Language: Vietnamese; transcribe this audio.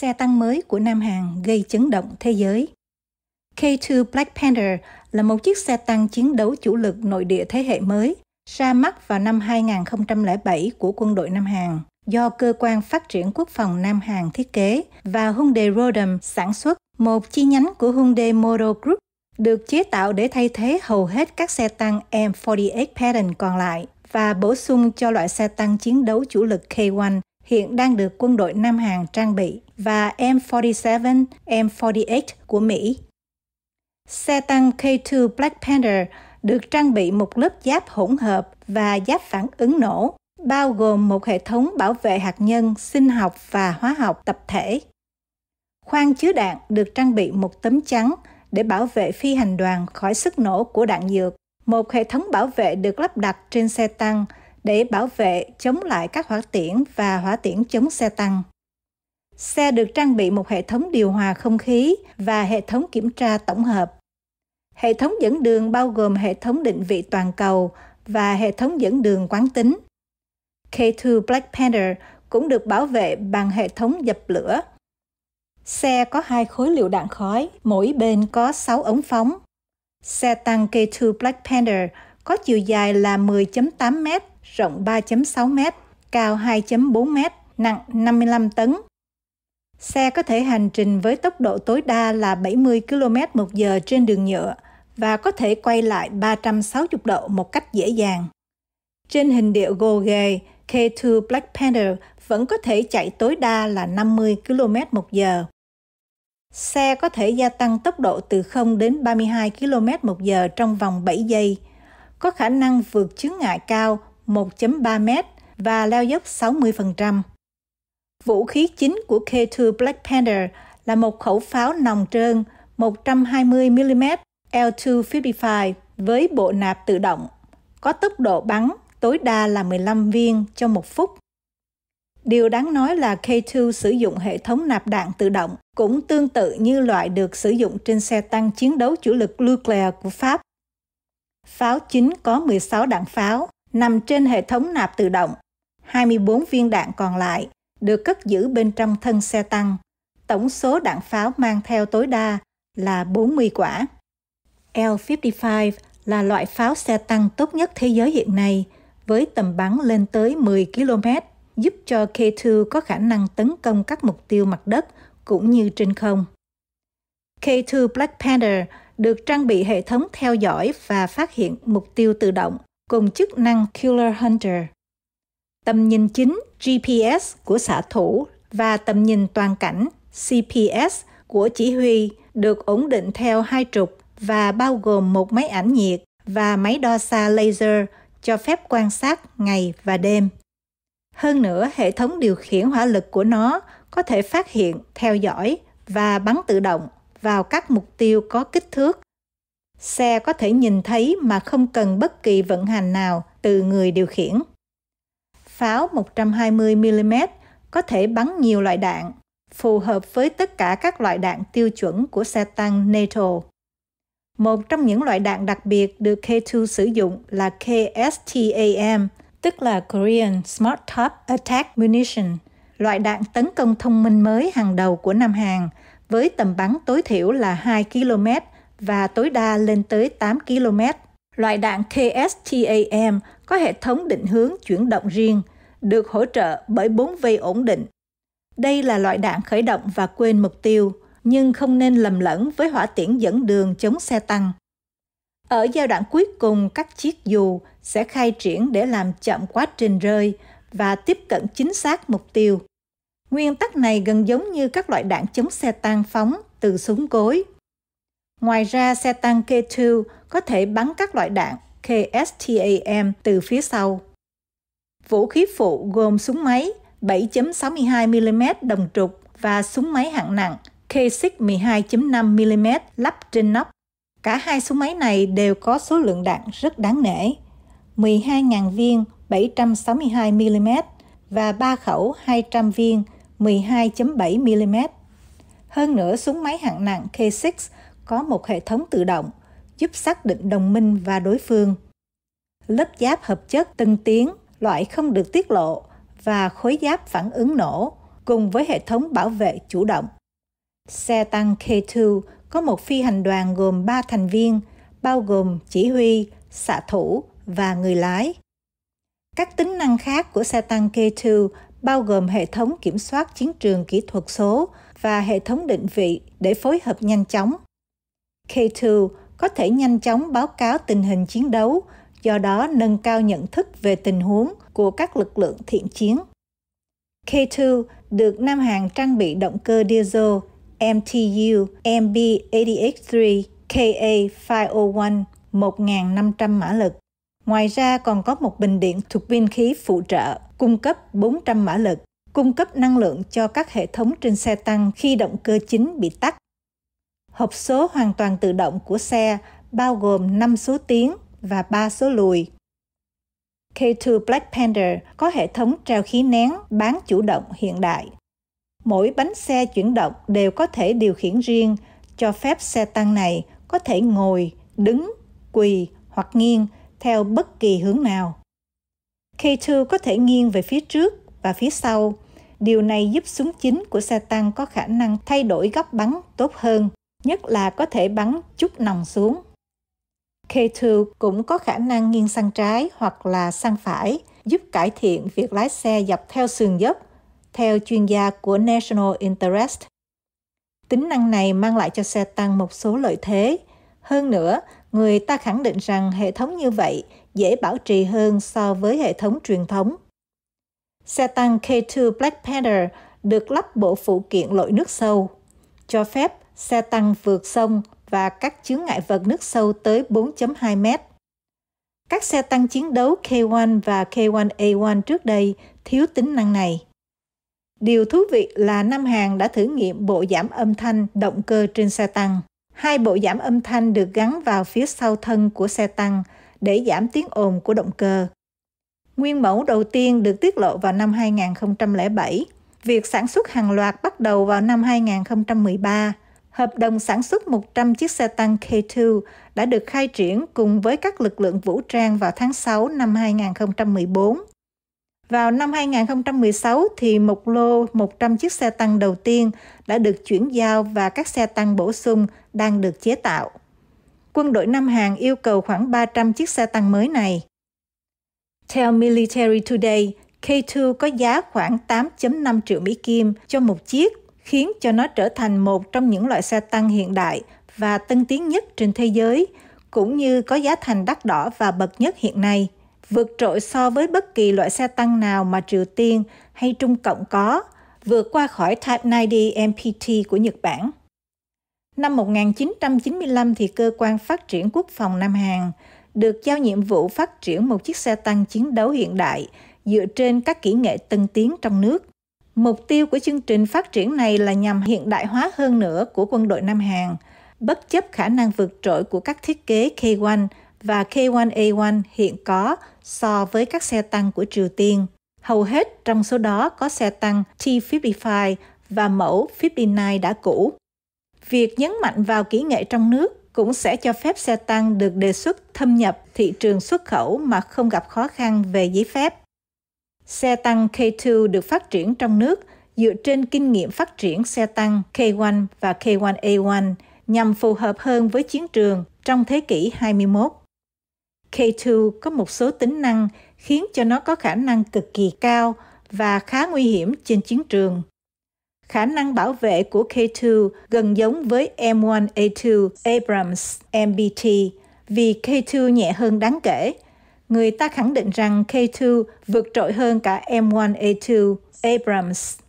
xe tăng mới của Nam Hàn gây chấn động thế giới. K2 Black Panther là một chiếc xe tăng chiến đấu chủ lực nội địa thế hệ mới, ra mắt vào năm 2007 của quân đội Nam Hàn, do Cơ quan Phát triển Quốc phòng Nam Hàn thiết kế và Hyundai Rodam sản xuất, một chi nhánh của Hyundai Motor Group được chế tạo để thay thế hầu hết các xe tăng M48 Pattern còn lại và bổ sung cho loại xe tăng chiến đấu chủ lực K1 hiện đang được quân đội Nam Hàn trang bị và M47, M48 của Mỹ. Xe tăng K2 Black Panther được trang bị một lớp giáp hỗn hợp và giáp phản ứng nổ, bao gồm một hệ thống bảo vệ hạt nhân, sinh học và hóa học tập thể. Khoang chứa đạn được trang bị một tấm chắn để bảo vệ phi hành đoàn khỏi sức nổ của đạn dược. Một hệ thống bảo vệ được lắp đặt trên xe tăng – để bảo vệ chống lại các hỏa tiễn và hỏa tiễn chống xe tăng. Xe được trang bị một hệ thống điều hòa không khí và hệ thống kiểm tra tổng hợp. Hệ thống dẫn đường bao gồm hệ thống định vị toàn cầu và hệ thống dẫn đường quán tính. K2 Black Panther cũng được bảo vệ bằng hệ thống dập lửa. Xe có hai khối liệu đạn khói, mỗi bên có 6 ống phóng. Xe tăng K2 Black Panther có chiều dài là 10.8 m, rộng 3.6 m, cao 2.4 m, nặng 55 tấn. Xe có thể hành trình với tốc độ tối đa là 70 km một giờ trên đường nhựa và có thể quay lại 360 độ một cách dễ dàng. Trên hình điệu gồ ghề, K2 Black Panther vẫn có thể chạy tối đa là 50 km một giờ. Xe có thể gia tăng tốc độ từ 0 đến 32 km một giờ trong vòng 7 giây – có khả năng vượt chướng ngại cao 1.3 m và leo dốc 60%. Vũ khí chính của K2 Black Panther là một khẩu pháo nòng trơn 120mm L255 với bộ nạp tự động, có tốc độ bắn tối đa là 15 viên cho một phút. Điều đáng nói là K2 sử dụng hệ thống nạp đạn tự động, cũng tương tự như loại được sử dụng trên xe tăng chiến đấu chủ lực Leclerc của Pháp Pháo chính có 16 đạn pháo nằm trên hệ thống nạp tự động. 24 viên đạn còn lại được cất giữ bên trong thân xe tăng. Tổng số đạn pháo mang theo tối đa là 40 quả. L-55 là loại pháo xe tăng tốt nhất thế giới hiện nay với tầm bắn lên tới 10 km giúp cho K2 có khả năng tấn công các mục tiêu mặt đất cũng như trên không. K2 Black Panther được trang bị hệ thống theo dõi và phát hiện mục tiêu tự động cùng chức năng Killer Hunter. Tầm nhìn chính GPS của xạ thủ và tầm nhìn toàn cảnh CPS của chỉ huy được ổn định theo hai trục và bao gồm một máy ảnh nhiệt và máy đo xa laser cho phép quan sát ngày và đêm. Hơn nữa, hệ thống điều khiển hỏa lực của nó có thể phát hiện, theo dõi và bắn tự động vào các mục tiêu có kích thước. Xe có thể nhìn thấy mà không cần bất kỳ vận hành nào từ người điều khiển. Pháo 120mm có thể bắn nhiều loại đạn, phù hợp với tất cả các loại đạn tiêu chuẩn của xe tăng NATO. Một trong những loại đạn đặc biệt được K2 sử dụng là KSTAM, tức là Korean Smart Top Attack Munition, loại đạn tấn công thông minh mới hàng đầu của Nam Hàn với tầm bắn tối thiểu là 2 km và tối đa lên tới 8 km. Loại đạn KSTAM có hệ thống định hướng chuyển động riêng, được hỗ trợ bởi 4 vây ổn định. Đây là loại đạn khởi động và quên mục tiêu, nhưng không nên lầm lẫn với hỏa tiễn dẫn đường chống xe tăng. Ở giai đoạn cuối cùng, các chiếc dù sẽ khai triển để làm chậm quá trình rơi và tiếp cận chính xác mục tiêu. Nguyên tắc này gần giống như các loại đạn chống xe tăng phóng từ súng cối. Ngoài ra, xe tăng K2 có thể bắn các loại đạn KSTAM từ phía sau. Vũ khí phụ gồm súng máy 7.62mm đồng trục và súng máy hạng nặng K6 12.5mm lắp trên nóc. Cả hai súng máy này đều có số lượng đạn rất đáng nể, 12.000 viên 762mm và 3 khẩu 200 viên 12.7 mm. Hơn nữa, súng máy hạng nặng K6 có một hệ thống tự động giúp xác định đồng minh và đối phương. Lớp giáp hợp chất tân tiến, loại không được tiết lộ và khối giáp phản ứng nổ cùng với hệ thống bảo vệ chủ động. Xe tăng K2 có một phi hành đoàn gồm 3 thành viên, bao gồm chỉ huy, xạ thủ và người lái. Các tính năng khác của xe tăng K2 bao gồm hệ thống kiểm soát chiến trường kỹ thuật số và hệ thống định vị để phối hợp nhanh chóng. K2 có thể nhanh chóng báo cáo tình hình chiến đấu, do đó nâng cao nhận thức về tình huống của các lực lượng thiện chiến. K2 được Nam Hàn trang bị động cơ diesel MTU MB-883 KA-501 1.500 mã lực. Ngoài ra còn có một bình điện thuộc pin khí phụ trợ cung cấp 400 mã lực, cung cấp năng lượng cho các hệ thống trên xe tăng khi động cơ chính bị tắt. Hộp số hoàn toàn tự động của xe bao gồm 5 số tiến và 3 số lùi. K2 Black Panther có hệ thống treo khí nén bán chủ động hiện đại. Mỗi bánh xe chuyển động đều có thể điều khiển riêng, cho phép xe tăng này có thể ngồi, đứng, quỳ hoặc nghiêng theo bất kỳ hướng nào. K2 có thể nghiêng về phía trước và phía sau. Điều này giúp súng chính của xe tăng có khả năng thay đổi góc bắn tốt hơn, nhất là có thể bắn chút nòng xuống. K2 cũng có khả năng nghiêng sang trái hoặc là sang phải, giúp cải thiện việc lái xe dọc theo sườn dốc, theo chuyên gia của National Interest. Tính năng này mang lại cho xe tăng một số lợi thế. Hơn nữa, người ta khẳng định rằng hệ thống như vậy dễ bảo trì hơn so với hệ thống truyền thống. Xe tăng K2 Black Panther được lắp bộ phụ kiện lội nước sâu, cho phép xe tăng vượt sông và các chướng ngại vật nước sâu tới 4.2 mét. Các xe tăng chiến đấu K1 và K1A1 trước đây thiếu tính năng này. Điều thú vị là Nam Hàn đã thử nghiệm bộ giảm âm thanh động cơ trên xe tăng. Hai bộ giảm âm thanh được gắn vào phía sau thân của xe tăng để giảm tiếng ồn của động cơ. Nguyên mẫu đầu tiên được tiết lộ vào năm 2007. Việc sản xuất hàng loạt bắt đầu vào năm 2013. Hợp đồng sản xuất 100 chiếc xe tăng K2 đã được khai triển cùng với các lực lượng vũ trang vào tháng 6 năm 2014 vào năm 2016 thì một lô 100 chiếc xe tăng đầu tiên đã được chuyển giao và các xe tăng bổ sung đang được chế tạo. Quân đội Nam Hàn yêu cầu khoảng 300 chiếc xe tăng mới này. Theo Military Today, K2 có giá khoảng 8.5 triệu Mỹ Kim cho một chiếc, khiến cho nó trở thành một trong những loại xe tăng hiện đại và tân tiến nhất trên thế giới, cũng như có giá thành đắt đỏ và bậc nhất hiện nay vượt trội so với bất kỳ loại xe tăng nào mà Triều Tiên hay Trung Cộng có, vượt qua khỏi Type 90 MPT của Nhật Bản. Năm 1995 thì cơ quan phát triển quốc phòng Nam Hàn được giao nhiệm vụ phát triển một chiếc xe tăng chiến đấu hiện đại dựa trên các kỹ nghệ tân tiến trong nước. Mục tiêu của chương trình phát triển này là nhằm hiện đại hóa hơn nữa của quân đội Nam Hàn, bất chấp khả năng vượt trội của các thiết kế K1 và K1A1 hiện có so với các xe tăng của Triều Tiên. Hầu hết trong số đó có xe tăng T-55 và mẫu 59 đã cũ. Việc nhấn mạnh vào kỹ nghệ trong nước cũng sẽ cho phép xe tăng được đề xuất thâm nhập thị trường xuất khẩu mà không gặp khó khăn về giấy phép. Xe tăng K2 được phát triển trong nước dựa trên kinh nghiệm phát triển xe tăng K1 và K1A1 nhằm phù hợp hơn với chiến trường trong thế kỷ 21. K2 có một số tính năng khiến cho nó có khả năng cực kỳ cao và khá nguy hiểm trên chiến trường. Khả năng bảo vệ của K2 gần giống với M1A2 Abrams MBT vì K2 nhẹ hơn đáng kể. Người ta khẳng định rằng K2 vượt trội hơn cả M1A2 Abrams